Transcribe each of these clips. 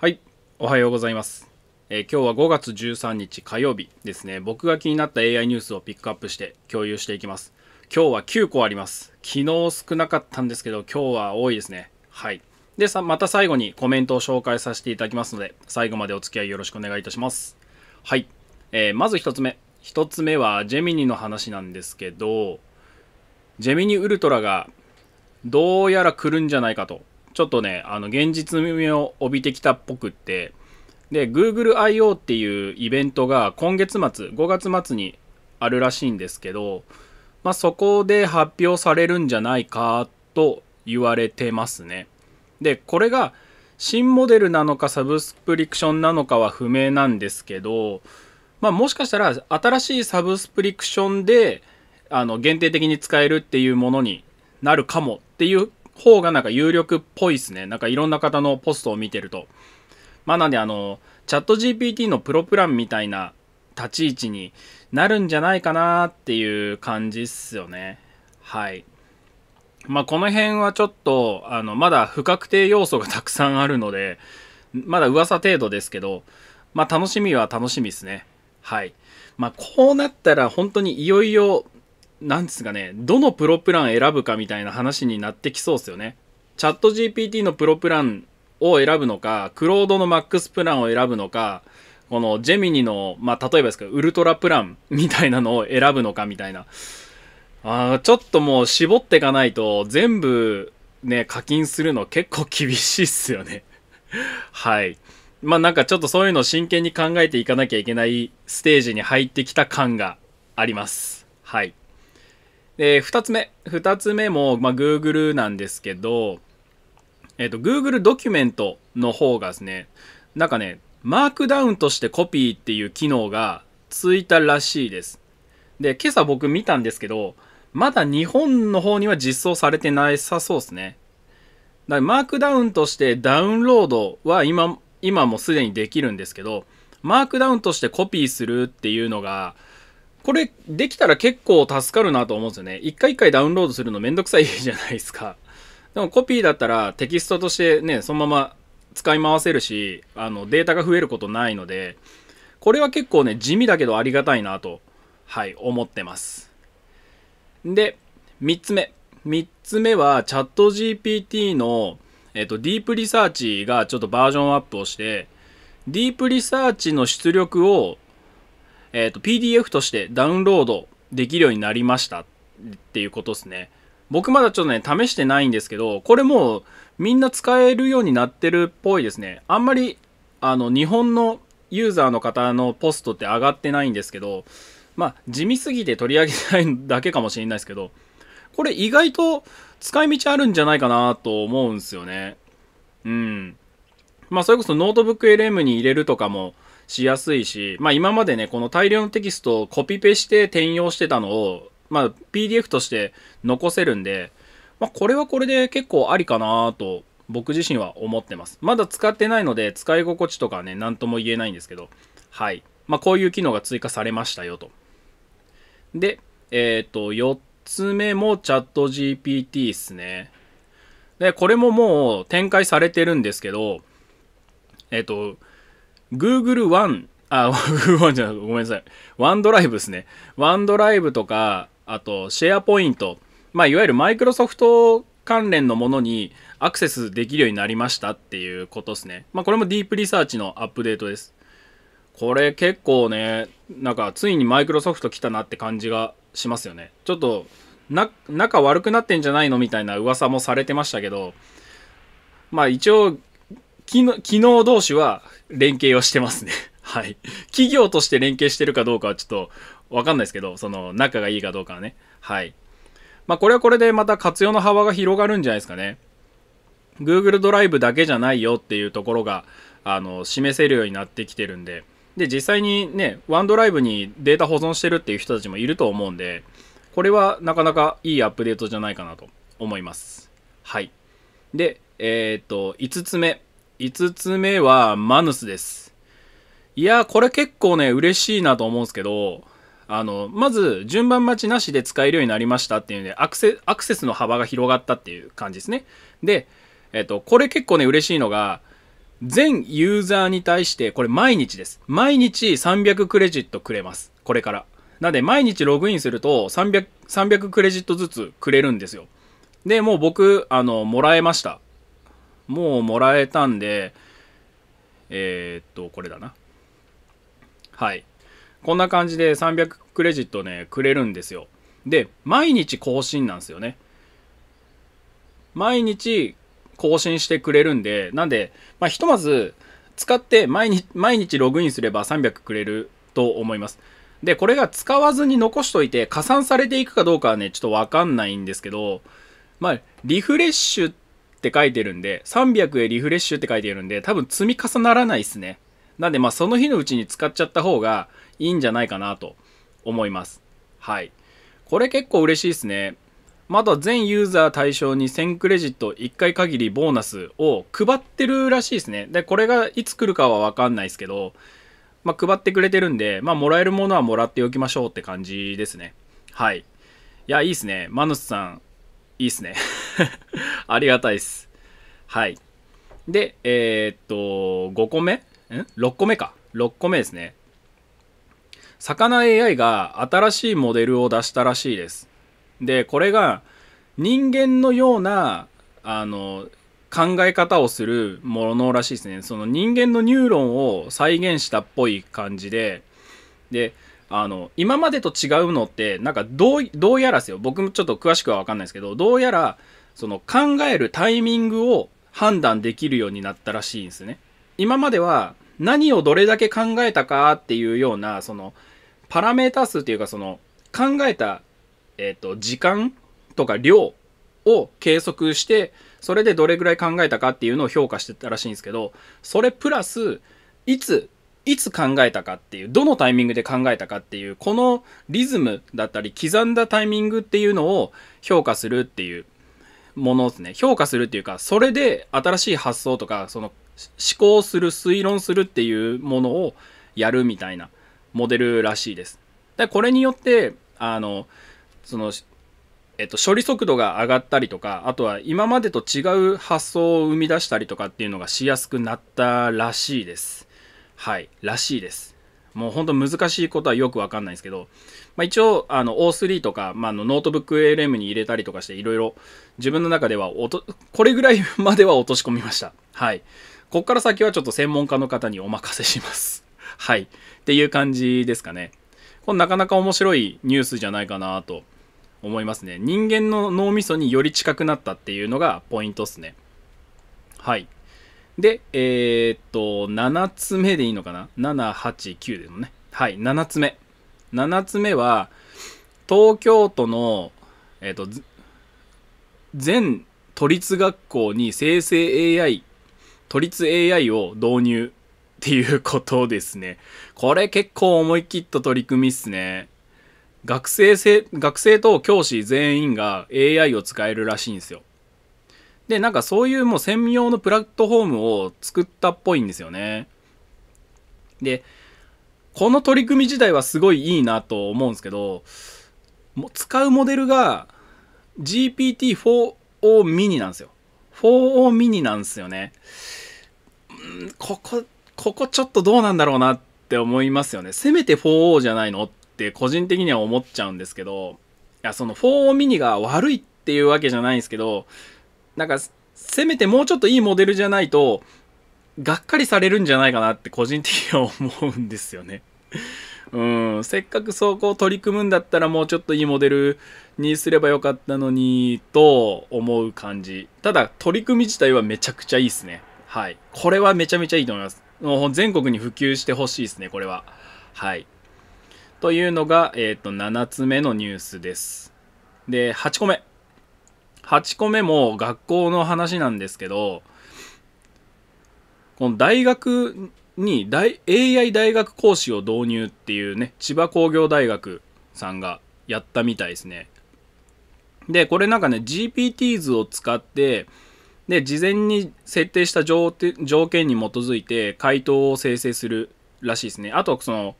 はい、おはようございます。えー、今日は5月13日火曜日ですね。僕が気になった AI ニュースをピックアップして共有していきます。今日は9個あります。昨日少なかったんですけど、今日は多いですね。はい。で、さまた最後にコメントを紹介させていただきますので、最後までお付き合いよろしくお願いいたします。はい。えー、まず1つ目。1つ目はジェミニの話なんですけど、ジェミニウルトラがどうやら来るんじゃないかとちょっとね、あの、現実味を帯びてきたっぽくって、で、Google I.O. っていうイベントが今月末、5月末にあるらしいんですけど、まあ、そこで発表されるんじゃないかと言われてますね。で、これが新モデルなのかサブスプリクションなのかは不明なんですけど、まあ、もしかしたら新しいサブスプリクションであの限定的に使えるっていうものになるかもっていう方がなんか有力っぽいですね。なんかいろんな方のポストを見てると。まあなんであの、チャット GPT のプロプランみたいな立ち位置になるんじゃないかなっていう感じっすよね。はい。まあこの辺はちょっと、あの、まだ不確定要素がたくさんあるので、まだ噂程度ですけど、まあ楽しみは楽しみですね。はい。まあこうなったら本当にいよいよなんですかね、どのプロプラン選ぶかみたいな話になってきそうですよね。チャット GPT のプロプランを選ぶのか、クロードのマックスプランを選ぶのか、このジェミニの、まあ、例えばですけど、ウルトラプランみたいなのを選ぶのかみたいな。あちょっともう絞っていかないと、全部ね、課金するの結構厳しいっすよね はい。まあなんかちょっとそういうのを真剣に考えていかなきゃいけないステージに入ってきた感があります。はい。で、二つ目。二つ目も、まあ、Google なんですけど、えっ、ー、と、Google ドキュメントの方がですね、なんかね、マークダウンとしてコピーっていう機能がついたらしいです。で、今朝僕見たんですけど、まだ日本の方には実装されてないさそうですね。だからマークダウンとしてダウンロードは今、今もすでにできるんですけど、マークダウンとしてコピーするっていうのが、これできたら結構助かるなと思うんですよね。一回一回ダウンロードするのめんどくさいじゃないですか。でもコピーだったらテキストとしてね、そのまま使い回せるし、あのデータが増えることないので、これは結構ね、地味だけどありがたいなと、はい、思ってます。で、3つ目。3つ目は、チャット GPT の、えっと、ディープリサーチがちょっとバージョンアップをして、ディープリサーチの出力をえっ、ー、と、PDF としてダウンロードできるようになりましたっていうことですね。僕まだちょっとね、試してないんですけど、これもうみんな使えるようになってるっぽいですね。あんまり、あの、日本のユーザーの方のポストって上がってないんですけど、まあ、地味すぎて取り上げないだけかもしれないですけど、これ意外と使い道あるんじゃないかなと思うんですよね。うん。まあ、それこそノートブック LM に入れるとかも、しやすいし、まあ今までね、この大量のテキストをコピペして転用してたのを、まあ PDF として残せるんで、まあこれはこれで結構ありかなと僕自身は思ってます。まだ使ってないので使い心地とかね、なんとも言えないんですけど、はい。まあこういう機能が追加されましたよと。で、えっ、ー、と、4つ目もチャット GPT ですね。で、これももう展開されてるんですけど、えっ、ー、と、Google One、あ、Google One じゃない、ごめんなさい。ワンドライブですね。ワンドライブとか、あと、シェアポイント。まあ、いわゆるマイクロソフト関連のものにアクセスできるようになりましたっていうことですね。まあ、これもディープリサーチのアップデートです。これ結構ね、なんか、ついにマイクロソフト来たなって感じがしますよね。ちょっと、な、仲悪くなってんじゃないのみたいな噂もされてましたけど、まあ一応機能、同士は連携をしてますね。はい。企業として連携してるかどうかはちょっとわかんないですけど、その仲がいいかどうかはね。はい。まあこれはこれでまた活用の幅が広がるんじゃないですかね。Google ドライブだけじゃないよっていうところが、あの、示せるようになってきてるんで。で、実際にね、ワンドライブにデータ保存してるっていう人たちもいると思うんで、これはなかなかいいアップデートじゃないかなと思います。はい。で、えー、っと、5つ目。5つ目はマヌスです。いやこれ結構ね、嬉しいなと思うんですけど、あの、まず、順番待ちなしで使えるようになりましたっていうので、アクセアクセスの幅が広がったっていう感じですね。で、えっと、これ結構ね、嬉しいのが、全ユーザーに対して、これ毎日です。毎日300クレジットくれます。これから。なので、毎日ログインすると300、300クレジットずつくれるんですよ。で、もう僕、あの、もらえました。もうもらえたんで、えー、っと、これだな。はい。こんな感じで300クレジットね、くれるんですよ。で、毎日更新なんですよね。毎日更新してくれるんで、なんで、まあ、ひとまず使って毎日、毎日ログインすれば300くれると思います。で、これが使わずに残しといて加算されていくかどうかはね、ちょっとわかんないんですけど、まあ、リフレッシュってって書いてるんで、300へリフレッシュって書いてるんで、多分積み重ならないっすね。なんで、まあ、その日のうちに使っちゃった方がいいんじゃないかなと思います。はい。これ結構嬉しいですね。まだ全ユーザー対象に1000クレジット1回限りボーナスを配ってるらしいですね。で、これがいつ来るかはわかんないですけど、まあ、配ってくれてるんで、まあ、もらえるものはもらっておきましょうって感じですね。はい。いや、いいっすね。マヌスさん、いいっすね。ありがたいです。はい。で、えー、っと、5個目ん ?6 個目か。6個目ですね。魚 AI が新しいモデルを出したらしいです。で、これが人間のような、あの、考え方をするものらしいですね。その人間のニューロンを再現したっぽい感じで、で、あの、今までと違うのって、なんかどう、どうやらですよ。僕もちょっと詳しくはわかんないですけど、どうやら、その考えるタイミングを判断できるようになったらしいんですね。今までは何をどれだけ考えたかっていうような、そのパラメータ数っていうかその考えた、えっ、ー、と、時間とか量を計測して、それでどれぐらい考えたかっていうのを評価してたらしいんですけど、それプラス、いつ、いつ考えたかっていう、どのタイミングで考えたかっていう、このリズムだったり、刻んだタイミングっていうのを評価するっていうものですね。評価するっていうか、それで新しい発想とか、その思考する、推論するっていうものをやるみたいなモデルらしいです。で、これによって、あの、その、えっと、処理速度が上がったりとか、あとは今までと違う発想を生み出したりとかっていうのがしやすくなったらしいです。はい、らしいです。もう本当難しいことはよくわかんないんですけど、まあ、一応、あの、O3 とか、まあ、のノートブック l m に入れたりとかして、いろいろ自分の中ではおと、これぐらいまでは落とし込みました。はい。こっから先はちょっと専門家の方にお任せします。はい。っていう感じですかね。これなかなか面白いニュースじゃないかなと思いますね。人間の脳みそにより近くなったっていうのがポイントっすね。はい。で、えー、っと、7つ目でいいのかな ?7、8、9でのね。はい、7つ目。7つ目は、東京都の、えー、っと、全都立学校に生成 AI、都立 AI を導入っていうことですね。これ結構思い切った取り組みっすね。学生学生と教師全員が AI を使えるらしいんですよ。で、なんかそういうもう専用のプラットフォームを作ったっぽいんですよね。で、この取り組み自体はすごいいいなと思うんですけど、も使うモデルが GPT-4O mini なんですよ。4O mini なんですよね。ここ、ここちょっとどうなんだろうなって思いますよね。せめて 4O じゃないのって個人的には思っちゃうんですけど、いや、その 4O mini が悪いっていうわけじゃないんですけど、なんか、せめてもうちょっといいモデルじゃないと、がっかりされるんじゃないかなって個人的には思うんですよね。うん、せっかくそこう取り組むんだったらもうちょっといいモデルにすればよかったのにと思う感じただ取り組み自体はめちゃくちゃいいですねはいこれはめちゃめちゃいいと思いますもう全国に普及してほしいですねこれははいというのが、えーと7つ目のニュースですで8個目8個目も学校の話なんですけど、この大学に大 AI 大学講師を導入っていうね、千葉工業大学さんがやったみたいですね。で、これなんかね、GPT 図を使って、で、事前に設定した条件に基づいて回答を生成するらしいですね。あと、その、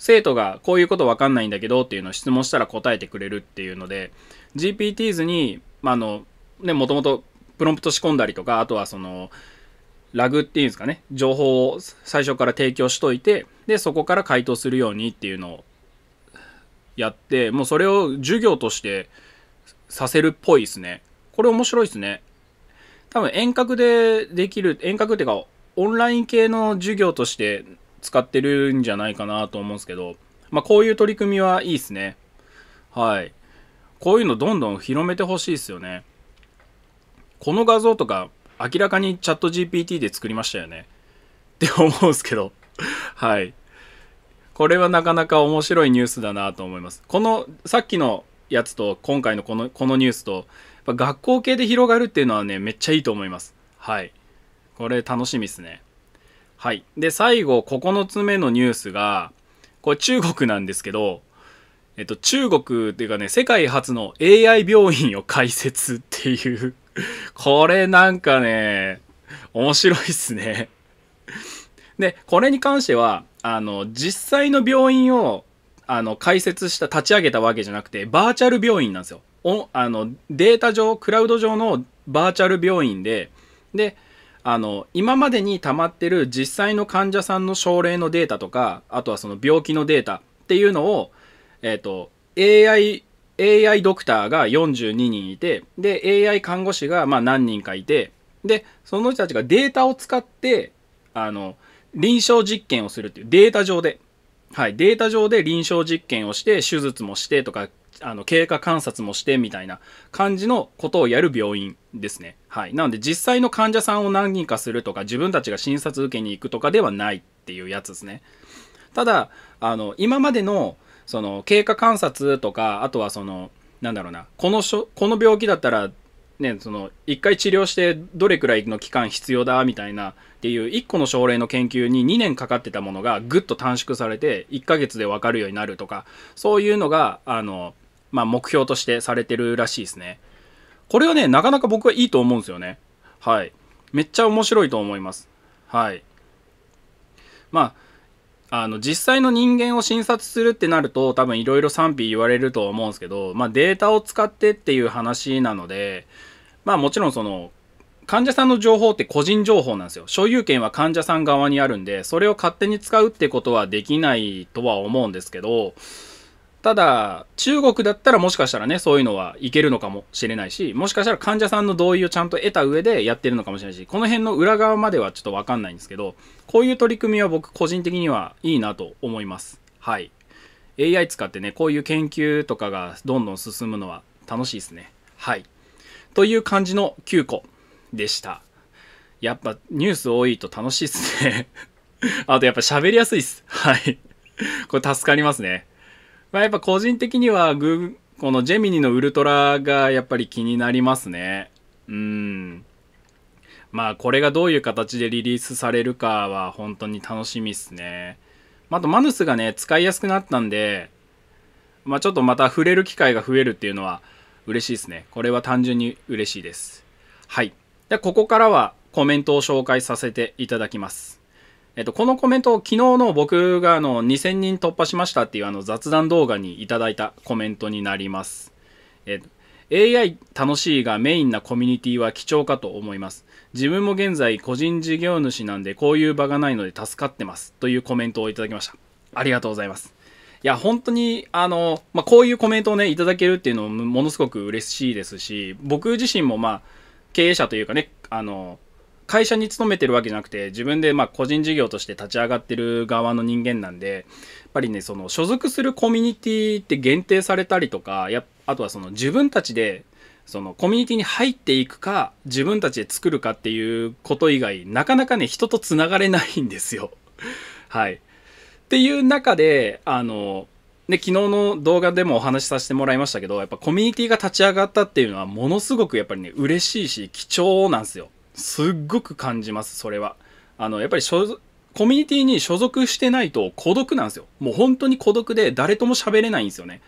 生徒がこういうことわかんないんだけどっていうのを質問したら答えてくれるっていうので、GPT 図にまあ、あの、ね、もともとプロンプト仕込んだりとか、あとはその、ラグっていうんですかね、情報を最初から提供しといて、で、そこから回答するようにっていうのをやって、もうそれを授業としてさせるっぽいですね。これ面白いですね。多分遠隔でできる、遠隔っていうか、オンライン系の授業として使ってるんじゃないかなと思うんですけど、まあこういう取り組みはいいですね。はい。こういうのどんどん広めてほしいですよね。この画像とか明らかにチャット GPT で作りましたよね。って思うんですけど。はい。これはなかなか面白いニュースだなと思います。このさっきのやつと今回のこのこのニュースと学校系で広がるっていうのはねめっちゃいいと思います。はい。これ楽しみですね。はい。で最後9つ目のニュースがこれ中国なんですけどえっと、中国っていうかね、世界初の AI 病院を開設っていう これなんかね、面白いっすねで、これに関しては、あの、実際の病院を、あの、開設した、立ち上げたわけじゃなくて、バーチャル病院なんですよ。おあのデータ上クラウド上のバーチャル病院でであの今までに溜まってる実際の患者さんの症例のデータとかあとはその病気のデータっていうのをえっ、ー、と、AI、AI ドクターが42人いて、で、AI 看護師がまあ何人かいて、で、その人たちがデータを使って、あの、臨床実験をするっていう、データ上で、はい、データ上で臨床実験をして、手術もしてとか、あの、経過観察もしてみたいな感じのことをやる病院ですね。はい。なので実際の患者さんを何人かするとか、自分たちが診察受けに行くとかではないっていうやつですね。ただ、あの、今までの、その経過観察とかあとはそのなんだろうなこのしょこの病気だったらね、その1回治療してどれくらいの期間必要だみたいなっていう1個の症例の研究に2年かかってたものがぐっと短縮されて1ヶ月で分かるようになるとかそういうのがあの、まあ、目標としてされてるらしいですねこれはねなかなか僕はいいと思うんですよねはいめっちゃ面白いと思いますはいまああの、実際の人間を診察するってなると、多分いろいろ賛否言われるとは思うんですけど、まあデータを使ってっていう話なので、まあもちろんその、患者さんの情報って個人情報なんですよ。所有権は患者さん側にあるんで、それを勝手に使うってことはできないとは思うんですけど、ただ、中国だったらもしかしたらね、そういうのはいけるのかもしれないし、もしかしたら患者さんの同意をちゃんと得た上でやってるのかもしれないし、この辺の裏側まではちょっとわかんないんですけど、こういう取り組みは僕個人的にはいいなと思います。はい。AI 使ってね、こういう研究とかがどんどん進むのは楽しいですね。はい。という感じの9個でした。やっぱニュース多いと楽しいっすね あとやっぱ喋りやすいっす。はいこれ助かりますね。まあ、やっぱ個人的には、グー、このジェミニのウルトラがやっぱり気になりますね。うん。まあ、これがどういう形でリリースされるかは本当に楽しみっすね。あと、マヌスがね、使いやすくなったんで、まあ、ちょっとまた触れる機会が増えるっていうのは嬉しいですね。これは単純に嬉しいです。はい。で、ここからはコメントを紹介させていただきます。えっと、このコメントを昨日の僕があの2000人突破しましたっていうあの雑談動画にいただいたコメントになります。え AI 楽しいがメインなコミュニティは貴重かと思います。自分も現在個人事業主なんでこういう場がないので助かってますというコメントをいただきました。ありがとうございます。いや、本当に、あの、まあ、こういうコメントをね、いただけるっていうのもものすごく嬉しいですし、僕自身もまあ、経営者というかね、あの、会社に勤めてるわけじゃなくて自分でまあ個人事業として立ち上がってる側の人間なんでやっぱりねその所属するコミュニティって限定されたりとかやあとはその自分たちでそのコミュニティに入っていくか自分たちで作るかっていうこと以外なかなかね人とつながれないんですよ。はい、っていう中であのね、昨日の動画でもお話しさせてもらいましたけどやっぱコミュニティが立ち上がったっていうのはものすごくやっぱりね嬉しいし貴重なんですよ。すっごく感じます、それは。あの、やっぱりコミュニティに所属してないと孤独なんですよ。もう本当に孤独で誰とも喋れないんですよね。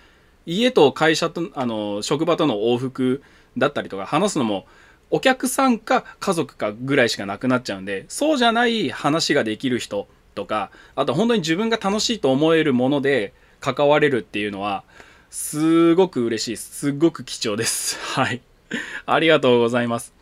家と会社と、あの、職場との往復だったりとか、話すのも、お客さんか家族かぐらいしかなくなっちゃうんで、そうじゃない話ができる人とか、あと本当に自分が楽しいと思えるもので関われるっていうのは、すごく嬉しいです。すごく貴重です。はい。ありがとうございます。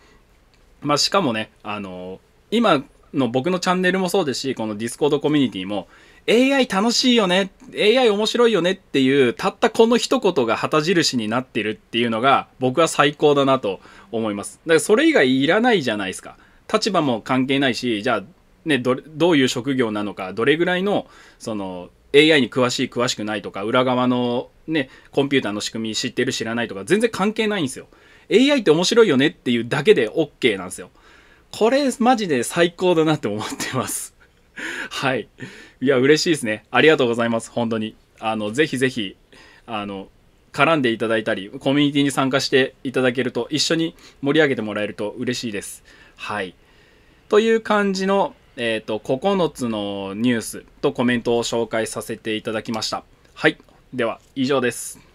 まあ、しかもね、あの今の僕のチャンネルもそうですし、このディスコードコミュニティも、AI 楽しいよね、AI 面白いよねっていう、たったこの一言が旗印になってるっていうのが、僕は最高だなと思います。だからそれ以外いらないじゃないですか。立場も関係ないし、じゃあ、ね、どどういう職業なのか、どれぐらいの、その、AI に詳しい詳しくないとか裏側のねコンピューターの仕組み知ってる知らないとか全然関係ないんですよ AI って面白いよねっていうだけで OK なんですよ。これマジで最高だなって思ってます。はい。いや、嬉しいですね。ありがとうございます。本当に。あの、ぜひぜひ、あの、絡んでいただいたり、コミュニティに参加していただけると、一緒に盛り上げてもらえると嬉しいです。はい。という感じの、えっ、ー、と、9つのニュースとコメントを紹介させていただきました。はい。では、以上です。